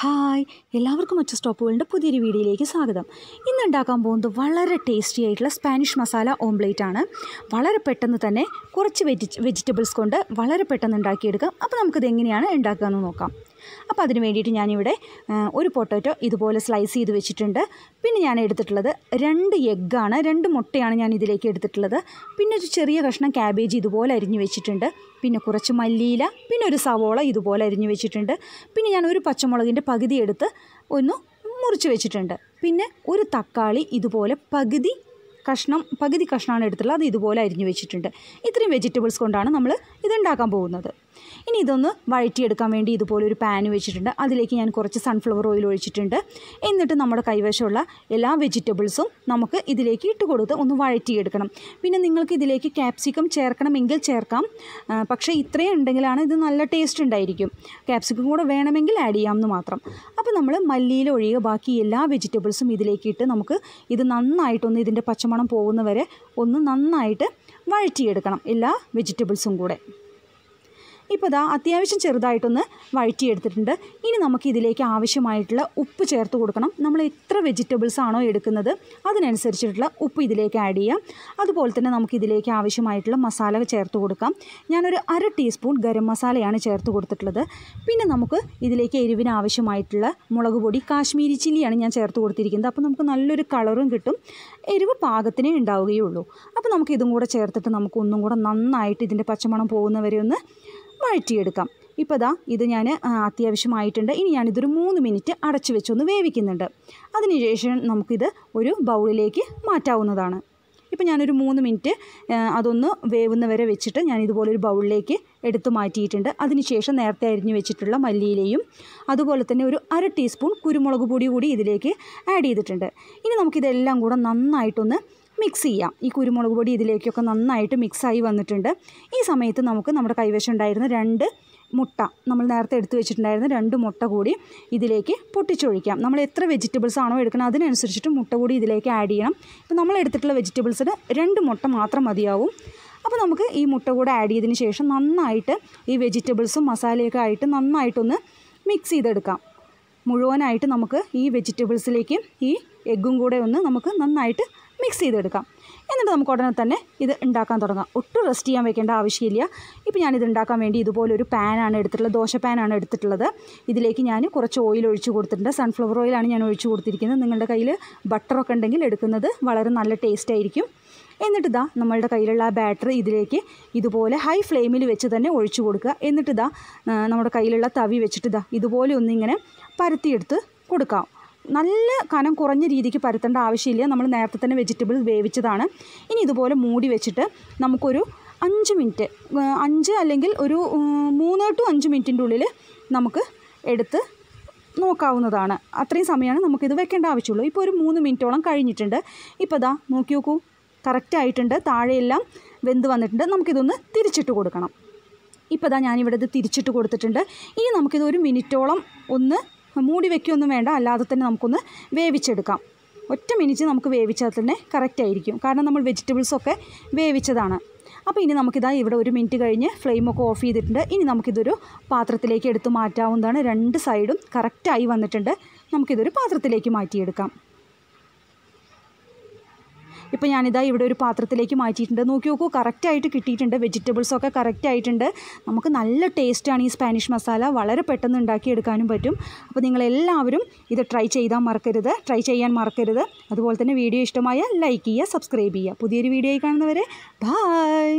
hi എല്ലാവർക്കും ഒച്ച സ്റ്റോപ്പുകളുടെ പുതിയൊരു വീഡിയോയിലേക്ക് സ്വാഗതം ഇന്ന് ഉണ്ടാക്കാൻ പോകുന്നത് വളരെ ടേസ്റ്റി ആയിട്ടുള്ള സ്പാനിഷ് മസാല ഓംപ്ലേറ്റ് ആണ് വളരെ പെട്ടെന്ന് തന്നെ കുറച്ച് വെജിറ്റബിൾസ് കൊണ്ട് വളരെ പെട്ടെന്ന് ഉണ്ടാക്കിയെടുക്കാം അപ്പോൾ നമുക്കിത് എങ്ങനെയാണ് ഉണ്ടാക്കുക എന്ന് നോക്കാം അപ്പോൾ അതിന് വേണ്ടിയിട്ട് ഞാനിവിടെ ഒരു പൊട്ടറ്റോ ഇതുപോലെ സ്ലൈസ് ചെയ്ത് വെച്ചിട്ടുണ്ട് പിന്നെ ഞാൻ എടുത്തിട്ടുള്ളത് രണ്ട് എഗ്ഗാണ് രണ്ട് മുട്ടയാണ് ഞാൻ ഇതിലേക്ക് എടുത്തിട്ടുള്ളത് പിന്നെ ഒരു ചെറിയ കഷ്ണം ക്യാബേജ് ഇതുപോലെ അരിഞ്ഞു വെച്ചിട്ടുണ്ട് പിന്നെ കുറച്ച് മല്ലിയില പിന്നെ ഒരു സവോള ഇതുപോലെ അരിഞ്ഞു വെച്ചിട്ടുണ്ട് പിന്നെ ഞാൻ ഒരു പച്ചമുളകിൻ്റെ പകുതി എടുത്ത് ഒന്ന് മുറിച്ച് വെച്ചിട്ടുണ്ട് പിന്നെ ഒരു തക്കാളി ഇതുപോലെ പകുതി കഷ്ണം പകുതി കഷ്ണമാണ് എടുത്തിട്ടുള്ളത് അത് ഇതുപോലെ അരിഞ്ഞു വെച്ചിട്ടുണ്ട് ഇത്രയും വെജിറ്റബിൾസ് കൊണ്ടാണ് നമ്മൾ ഇതുണ്ടാക്കാൻ പോകുന്നത് ഇനി ഇതൊന്ന് വഴറ്റിയെടുക്കാൻ വേണ്ടി ഇതുപോലൊരു പാൻ വെച്ചിട്ടുണ്ട് അതിലേക്ക് ഞാൻ കുറച്ച് സൺഫ്ലവർ ഓയിൽ ഒഴിച്ചിട്ടുണ്ട് എന്നിട്ട് നമ്മുടെ കൈവശമുള്ള എല്ലാ വെജിറ്റബിൾസും നമുക്ക് ഇതിലേക്ക് ഇട്ട് കൊടുത്ത് ഒന്ന് വഴറ്റിയെടുക്കണം പിന്നെ നിങ്ങൾക്ക് ഇതിലേക്ക് ക്യാപ്സിക്കം ചേർക്കണമെങ്കിൽ ചേർക്കാം പക്ഷേ ഇത്രയും ഉണ്ടെങ്കിലാണ് ഇത് നല്ല ടേസ്റ്റ് ഉണ്ടായിരിക്കും ക്യാപ്സിക്കം കൂടെ വേണമെങ്കിൽ ആഡ് ചെയ്യാമെന്ന് മാത്രം അപ്പോൾ നമ്മൾ മല്ലിയിൽ ഒഴികെ ബാക്കി എല്ലാ വെജിറ്റബിൾസും ഇതിലേക്ക് ഇട്ട് നമുക്ക് ഇത് നന്നായിട്ടൊന്ന് ഇതിൻ്റെ പച്ചമണം പോകുന്നവരെ ഒന്ന് നന്നായിട്ട് വഴറ്റിയെടുക്കണം എല്ലാ വെജിറ്റബിൾസും കൂടെ ഇപ്പോൾ ഇതാ അത്യാവശ്യം ചെറുതായിട്ടൊന്ന് വഴറ്റിയെടുത്തിട്ടുണ്ട് ഇനി നമുക്ക് ഇതിലേക്ക് ആവശ്യമായിട്ടുള്ള ഉപ്പ് ചേർത്ത് കൊടുക്കണം നമ്മൾ എത്ര വെജിറ്റബിൾസ് ആണോ എടുക്കുന്നത് അതിനനുസരിച്ചിട്ടുള്ള ഉപ്പ് ഇതിലേക്ക് ആഡ് ചെയ്യാം അതുപോലെ തന്നെ നമുക്ക് ഇതിലേക്ക് ആവശ്യമായിട്ടുള്ള മസാല ചേർത്ത് കൊടുക്കാം ഞാനൊരു അര ടീസ്പൂൺ ഗരം മസാലയാണ് ചേർത്ത് കൊടുത്തിട്ടുള്ളത് പിന്നെ നമുക്ക് ഇതിലേക്ക് എരിവിന് ആവശ്യമായിട്ടുള്ള മുളക് പൊടി കാശ്മീരി ചില്ലിയാണ് ഞാൻ ചേർത്ത് കൊടുത്തിരിക്കുന്നത് അപ്പോൾ നമുക്ക് നല്ലൊരു കളറും കിട്ടും എരിവ് പാകത്തിനേ ഉണ്ടാവുകയുള്ളൂ അപ്പോൾ നമുക്ക് ഇതും കൂടെ ചേർത്തിട്ട് നമുക്ക് ഒന്നും കൂടെ നന്നായിട്ട് ഇതിൻ്റെ പച്ചമണം പോകുന്നവരെ ഒന്ന് വഴറ്റിയെടുക്കാം ഇപ്പോൾ ദാ ഇത് ഞാൻ അത്യാവശ്യമായിട്ടുണ്ട് ഇനി ഞാനിതൊരു മൂന്ന് മിനിറ്റ് അടച്ചു വെച്ചൊന്ന് വേവിക്കുന്നുണ്ട് അതിനുശേഷം നമുക്കിത് ഒരു ബൗളിലേക്ക് മാറ്റാവുന്നതാണ് ഇപ്പം ഞാനൊരു മൂന്ന് മിനിറ്റ് അതൊന്ന് വേവുന്ന വരെ വെച്ചിട്ട് ഞാൻ ഇതുപോലൊരു ബൗളിലേക്ക് എടുത്തു മാറ്റിയിട്ടുണ്ട് അതിനുശേഷം നേരത്തെ അരിഞ്ഞു വെച്ചിട്ടുള്ള മല്ലിയിലയും അതുപോലെ തന്നെ ഒരു അര ടീസ്പൂൺ കുരുമുളക് പൊടി കൂടി ഇതിലേക്ക് ആഡ് ചെയ്തിട്ടുണ്ട് ഇനി നമുക്കിതെല്ലാം കൂടെ നന്നായിട്ടൊന്ന് മിക്സ് ചെയ്യാം ഈ കുരുമുളക് പൊടി ഇതിലേക്കൊക്കെ നന്നായിട്ട് മിക്സായി വന്നിട്ടുണ്ട് ഈ സമയത്ത് നമുക്ക് നമ്മുടെ കൈവശം ഉണ്ടായിരുന്ന രണ്ട് മുട്ട നമ്മൾ നേരത്തെ എടുത്തു വെച്ചിട്ടുണ്ടായിരുന്ന രണ്ട് മുട്ട കൂടി ഇതിലേക്ക് പൊട്ടിച്ചൊഴിക്കാം നമ്മൾ എത്ര വെജിറ്റബിൾസ് ആണോ എടുക്കുന്നത് അതിനനുസരിച്ചിട്ട് മുട്ട കൂടി ഇതിലേക്ക് ആഡ് ചെയ്യണം ഇപ്പം നമ്മൾ എടുത്തിട്ടുള്ള വെജിറ്റബിൾസിന് രണ്ട് മുട്ട മാത്രം മതിയാവും അപ്പോൾ നമുക്ക് ഈ മുട്ട കൂടെ ആഡ് ചെയ്തതിന് ശേഷം നന്നായിട്ട് ഈ വെജിറ്റബിൾസും മസാലയൊക്കെ ആയിട്ട് നന്നായിട്ടൊന്ന് മിക്സ് ചെയ്തെടുക്കാം മുഴുവനായിട്ട് നമുക്ക് ഈ വെജിറ്റബിൾസിലേക്കും ഈ എഗ്ഗും കൂടെ ഒന്ന് നമുക്ക് നന്നായിട്ട് മിക്സ് ചെയ്തെടുക്കാം എന്നിട്ട് നമുക്ക് ഉടനെ തന്നെ ഇത് ഉണ്ടാക്കാൻ തുടങ്ങാം ഒട്ടും റെസ്റ്റ് ചെയ്യാൻ വെക്കേണ്ട ആവശ്യമില്ല ഇപ്പോൾ ഞാനിത് ഉണ്ടാക്കാൻ വേണ്ടി ഇതുപോലൊരു പാനാണ് എടുത്തിട്ടുള്ളത് ദോശ പാനാണ് എടുത്തിട്ടുള്ളത് ഇതിലേക്ക് ഞാൻ കുറച്ച് ഓയിൽ ഒഴിച്ച് കൊടുത്തിട്ടുണ്ട് സൺഫ്ലവർ ഓയിലാണ് ഞാൻ ഒഴിച്ച് കൊടുത്തിരിക്കുന്നത് നിങ്ങളുടെ കയ്യിൽ ബട്ടറൊക്കെ ഉണ്ടെങ്കിൽ എടുക്കുന്നത് വളരെ നല്ല ടേസ്റ്റ് ആയിരിക്കും എന്നിട്ട് നമ്മളുടെ കയ്യിലുള്ള ആ ബാറ്ററി ഇതിലേക്ക് ഇതുപോലെ ഹൈ ഫ്ലെയിമിൽ വെച്ച് തന്നെ ഒഴിച്ചു കൊടുക്കുക എന്നിട്ട് നമ്മുടെ കയ്യിലുള്ള തവി വെച്ചിട്ട് ഇതാ ഇതുപോലെ ഒന്നിങ്ങനെ പരത്തിയെടുത്ത് കൊടുക്കാം നല്ല കനം കുറഞ്ഞ രീതിക്ക് പരത്തേണ്ട ആവശ്യമില്ല നമ്മൾ നേരത്തെ തന്നെ വെജിറ്റബിൾസ് വേവിച്ചതാണ് ഇനി ഇതുപോലെ മൂടി വെച്ചിട്ട് നമുക്കൊരു അഞ്ച് മിനിറ്റ് അഞ്ച് അല്ലെങ്കിൽ ഒരു മൂന്ന് ടു അഞ്ച് മിനിറ്റിൻ്റെ ഉള്ളിൽ നമുക്ക് എടുത്ത് നോക്കാവുന്നതാണ് അത്രയും സമയമാണ് നമുക്കിത് വെക്കേണ്ട ആവശ്യമുള്ളൂ ഇപ്പോൾ ഒരു മൂന്ന് മിനിറ്റോളം കഴിഞ്ഞിട്ടുണ്ട് ഇപ്പോൾ ദാ നോക്കി നോക്കൂ കറക്റ്റായിട്ടുണ്ട് താഴെയെല്ലാം വെന്ത് വന്നിട്ടുണ്ട് നമുക്കിതൊന്ന് തിരിച്ചിട്ട് കൊടുക്കണം ഇപ്പോൾ ദാ ഞാനിവിടെ ഇത് തിരിച്ചിട്ട് കൊടുത്തിട്ടുണ്ട് ഇനി നമുക്കിത് ഒരു മിനിറ്റോളം ഒന്ന് മൂടി വയ്ക്കുകയൊന്നും വേണ്ട അല്ലാതെ തന്നെ നമുക്കൊന്ന് വേവിച്ചെടുക്കാം ഒറ്റ മിനിറ്റ് നമുക്ക് വേവിച്ചാൽ തന്നെ കറക്റ്റ് ആയിരിക്കും കാരണം നമ്മൾ വെജിറ്റബിൾസൊക്കെ വേവിച്ചതാണ് അപ്പോൾ ഇനി നമുക്കിതാ ഇവിടെ ഒരു മിനിറ്റ് കഴിഞ്ഞ് ഫ്ലെയിമൊക്കെ ഓഫ് ചെയ്തിട്ടുണ്ട് ഇനി നമുക്കിതൊരു പാത്രത്തിലേക്ക് എടുത്ത് മാറ്റാവുന്നതാണ് രണ്ട് സൈഡും കറക്റ്റായി വന്നിട്ടുണ്ട് നമുക്കിതൊരു പാത്രത്തിലേക്ക് മാറ്റിയെടുക്കാം ഇപ്പോൾ ഞാനിതാ ഇവിടെ ഒരു പാത്രത്തിലേക്ക് മാറ്റിയിട്ടുണ്ട് നോക്കി നോക്കൂ കറക്റ്റായിട്ട് കിട്ടിയിട്ടുണ്ട് വെജിറ്റബിൾസൊക്കെ കറക്റ്റായിട്ടുണ്ട് നമുക്ക് നല്ല ടേസ്റ്റാണ് ഈ സ്പാനിഷ് മസാല വളരെ പെട്ടെന്ന് ഉണ്ടാക്കിയെടുക്കാനും പറ്റും അപ്പോൾ നിങ്ങളെല്ലാവരും ഇത് ട്രൈ ചെയ്താൽ മറക്കരുത് ട്രൈ ചെയ്യാൻ മറക്കരുത് അതുപോലെ തന്നെ വീഡിയോ ഇഷ്ടമായ ലൈക്ക് ചെയ്യുക സബ്സ്ക്രൈബ് ചെയ്യുക പുതിയൊരു വീഡിയോ ആയി കാണുന്നവരെ ബായ്